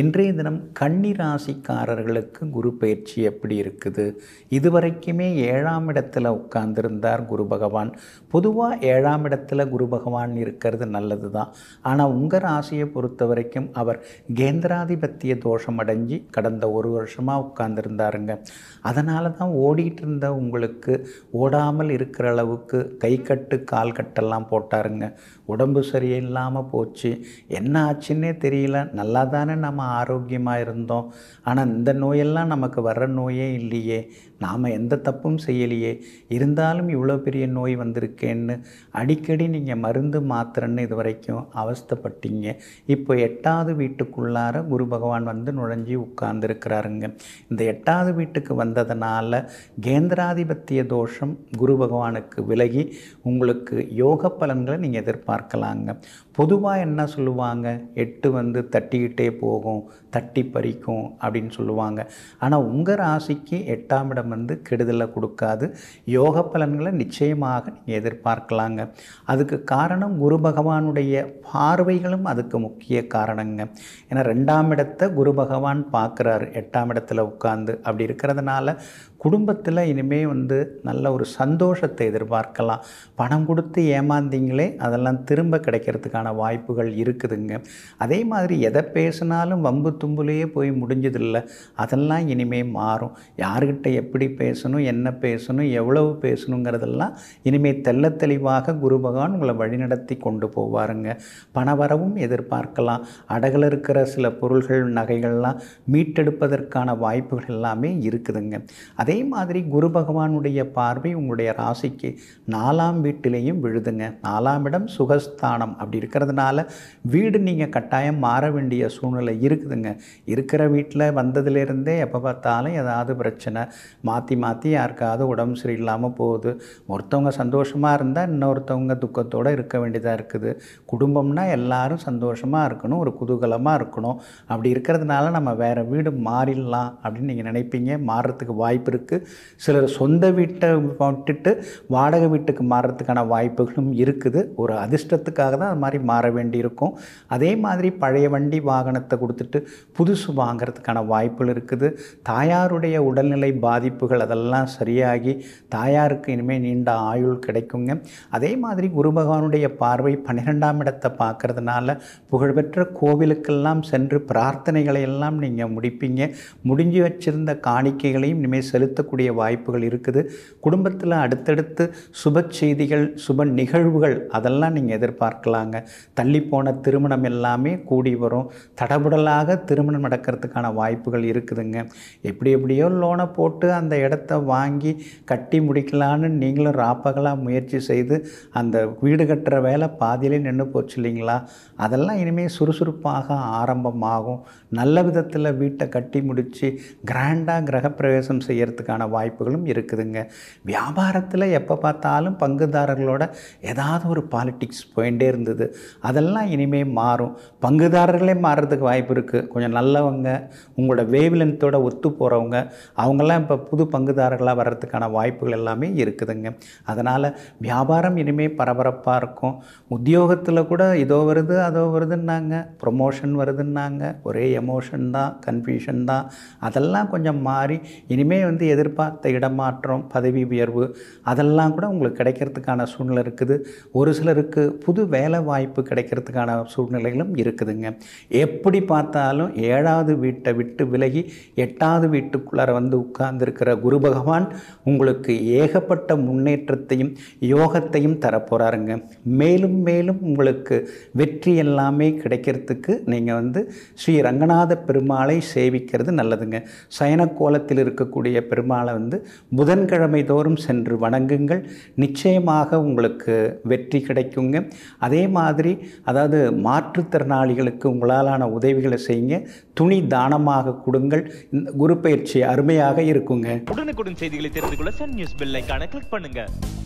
இன்றைய தினம் கன்னிராசிக்காரர்களுக்கு குரு பயிற்சி எப்படி இருக்குது இதுவரைக்குமே ஏழாம் இடத்துல உட்கார்ந்திருந்தார் குரு பகவான் பொதுவாக ஏழாம் இடத்துல குரு பகவான் இருக்கிறது நல்லது தான் ஆனால் உங்கள் ராசியை பொறுத்த வரைக்கும் அவர் கேந்திராதிபத்திய தோஷம் அடைஞ்சி கடந்த ஒரு வருஷமாக உட்கார்ந்துருந்தாருங்க அதனால தான் ஓடிட்டு இருந்த உங்களுக்கு ஓடாமல் இருக்கிற அளவுக்கு கை கட்டு கால் கட்டெல்லாம் போட்டாருங்க உடம்பு சரியில்லாமல் போச்சு என்ன ஆச்சுன்னே தெரியல நல்லா தானே நம்ம ஆரோக்கியமாக இருந்தோம் ஆனால் இந்த நோயெல்லாம் நமக்கு வர்ற நோயே இல்லையே நாம் எந்த தப்பும் செய்யலையே இருந்தாலும் இவ்வளோ பெரிய நோய் வந்திருக்கேன்னு அடிக்கடி நீங்கள் மருந்து மாத்திரன்னு இது வரைக்கும் அவஸ்தப்பட்டீங்க இப்போ எட்டாவது வீட்டுக்குள்ளார குரு பகவான் வந்து நுழைஞ்சி உட்கார்ந்துருக்கிறாருங்க இந்த எட்டாவது வீட்டுக்கு வந்ததுனால கேந்திராதிபத்திய தோஷம் குரு பகவானுக்கு விலகி உங்களுக்கு யோக பலன்களை நீங்கள் எதிர்பார்க்கலாங்க பொதுவாக என்ன சொல்லுவாங்க எட்டு வந்து தட்டிக்கிட்டே போகும் பறிக்கும் தட்டி பறிக்கும் அப்படின்னு சொல்லுவாங்க ஆனால் உங்கள் ராசிக்கு எட்டாம் இடம் வந்து கெடுதலை கொடுக்காது யோக பலன்களை நிச்சயமாக நீங்கள் எதிர்பார்க்கலாங்க அதுக்கு காரணம் குரு பகவானுடைய பார்வைகளும் அதுக்கு முக்கிய காரணங்க ஏன்னா ரெண்டாம் இடத்தை குரு பகவான் பார்க்குறாரு எட்டாம் இடத்துல உட்காந்து அப்படி இருக்கிறதுனால குடும்பத்தில் இனிமேல் வந்து நல்ல ஒரு சந்தோஷத்தை எதிர்பார்க்கலாம் பணம் கொடுத்து ஏமாந்தீங்களே அதெல்லாம் திரும்ப கிடைக்கிறதுக்கான வாய்ப்புகள் இருக்குதுங்க அதே மாதிரி எதை பேசினாலும் வம்பு தும்புலேயே போய் முடிஞ்சதில்லை அதெல்லாம் இனிமேல் மாறும் யாருக்கிட்ட எப்படி பேசணும் என்ன பேசணும் எவ்வளவு பேசணுங்கிறதெல்லாம் இனிமேல் தெல்ல தெளிவாக குரு பகவான் உங்களை வழிநடத்தி கொண்டு போவாருங்க பண வரவும் எதிர்பார்க்கலாம் அடகில் இருக்கிற சில பொருள்கள் நகைகள்லாம் மீட்டெடுப்பதற்கான வாய்ப்புகள் எல்லாமே இருக்குதுங்க அதே அதே மாதிரி குரு பகவானுடைய பார்வை உங்களுடைய ராசிக்கு நாலாம் வீட்டிலையும் விழுதுங்க நாலாம் இடம் சுகஸ்தானம் அப்படி இருக்கிறதுனால வீடு நீங்கள் கட்டாயம் மாற வேண்டிய சூழ்நிலை இருக்குதுங்க இருக்கிற வீட்டில் வந்ததுலேருந்தே எப்போ பார்த்தாலும் ஏதாவது பிரச்சனை மாற்றி மாற்றி யாருக்காவது உடம்பு சரியில்லாமல் போகுது ஒருத்தவங்க சந்தோஷமாக இருந்தால் இன்னொருத்தவங்க துக்கத்தோடு இருக்க வேண்டியதாக இருக்குது குடும்பம்னா எல்லாரும் சந்தோஷமாக இருக்கணும் ஒரு குதூகலமாக இருக்கணும் அப்படி இருக்கிறதுனால நம்ம வேறு வீடு மாறிடலாம் அப்படின்னு நீங்கள் நினைப்பீங்க மாறுறதுக்கு வாய்ப்பு இருக்குது இருக்குது சிலர் சொந்த வீட்டை விட்டுட்டு வாடகை வீட்டுக்கு மாறுறதுக்கான வாய்ப்புகளும் இருக்குது ஒரு அதிர்ஷ்டத்துக்காக தான் அது மாதிரி மாற வேண்டியிருக்கும் அதே மாதிரி பழைய வண்டி வாகனத்தை கொடுத்துட்டு புதுசு வாங்கிறதுக்கான வாய்ப்புகள் இருக்குது தாயாருடைய உடல்நிலை பாதிப்புகள் அதெல்லாம் சரியாகி தாயாருக்கு இனிமேல் நீண்ட ஆயுள் கிடைக்குங்க அதே மாதிரி குரு பகவானுடைய பார்வை பன்னிரெண்டாம் இடத்தை பார்க்கறதுனால புகழ்பெற்ற கோவிலுக்கெல்லாம் சென்று பிரார்த்தனைகளை எல்லாம் நீங்கள் முடிப்பீங்க முடிஞ்சு வச்சிருந்த காணிக்கைகளையும் இனிமேல் செலுத்த செலுத்தக்கூடிய வாய்ப்புகள் இருக்குது குடும்பத்தில் அடுத்தடுத்து சுப செய்திகள் சுப நிகழ்வுகள் அதெல்லாம் நீங்கள் எதிர்பார்க்கலாங்க தள்ளிப்போன திருமணம் எல்லாமே கூடி வரும் தடபுடலாக திருமணம் நடக்கிறதுக்கான வாய்ப்புகள் இருக்குதுங்க எப்படி எப்படியோ லோனை போட்டு அந்த இடத்த வாங்கி கட்டி முடிக்கலான்னு நீங்களும் ராப்பகலாக முயற்சி செய்து அந்த வீடு கட்டுற வேலை பாதியிலே நின்று போச்சு இல்லைங்களா அதெல்லாம் இனிமேல் சுறுசுறுப்பாக ஆரம்பமாகும் நல்ல விதத்தில் வீட்டை கட்டி முடித்து கிராண்டாக கிரகப்பிரவேசம் செய்கிறதுக்கு கிடைக்கிறதுக்கான வாய்ப்புகளும் இருக்குதுங்க வியாபாரத்தில் எப்போ பார்த்தாலும் பங்குதாரர்களோட ஏதாவது ஒரு பாலிட்டிக்ஸ் போயிட்டே இருந்தது அதெல்லாம் இனிமேல் மாறும் பங்குதாரர்களே மாறுறதுக்கு வாய்ப்பு இருக்குது கொஞ்சம் நல்லவங்க உங்களோட வேவ்லென்த்தோட ஒத்து போகிறவங்க அவங்கெல்லாம் இப்போ புது பங்குதாரர்களாக வர்றதுக்கான வாய்ப்புகள் எல்லாமே இருக்குதுங்க அதனால் வியாபாரம் இனிமேல் பரபரப்பாக இருக்கும் உத்தியோகத்தில் கூட இதோ வருது அதோ வருதுன்னாங்க ப்ரொமோஷன் வருதுன்னாங்க ஒரே எமோஷன் தான் கன்ஃபியூஷன் தான் அதெல்லாம் கொஞ்சம் மாறி இனிமேல் வந்து இருந்து எதிர்பார்த்த இடமாற்றம் பதவி உயர்வு அதெல்லாம் கூட உங்களுக்கு கிடைக்கிறதுக்கான சூழ்நிலை இருக்குது ஒரு சிலருக்கு புது வேலை வாய்ப்பு கிடைக்கிறதுக்கான சூழ்நிலைகளும் இருக்குதுங்க எப்படி பார்த்தாலும் ஏழாவது வீட்டை விட்டு விலகி எட்டாவது வீட்டுக்குள்ளார வந்து உட்கார்ந்துருக்கிற குரு பகவான் உங்களுக்கு ஏகப்பட்ட முன்னேற்றத்தையும் யோகத்தையும் தரப்போகிறாருங்க மேலும் மேலும் உங்களுக்கு வெற்றி எல்லாமே கிடைக்கிறதுக்கு நீங்கள் வந்து ஸ்ரீ ரங்கநாத பெருமாளை சேவிக்கிறது நல்லதுங்க சயனக்கோலத்தில் இருக்கக்கூடிய பெருமாளை வந்து புதன்கிழமை தோறும் சென்று வணங்குங்கள் நிச்சயமாக உங்களுக்கு வெற்றி கிடைக்குங்க அதே மாதிரி அதாவது மாற்றுத்திறனாளிகளுக்கு உங்களாலான உதவிகளை செய்யுங்க துணி தானமாக கொடுங்கள் இந்த குரு பயிற்சி அருமையாக இருக்குங்க உடனுக்குடன் செய்திகளை தெரிந்து கொள்ள சன் நியூஸ் பெல் கிளிக் பண்ணுங்கள்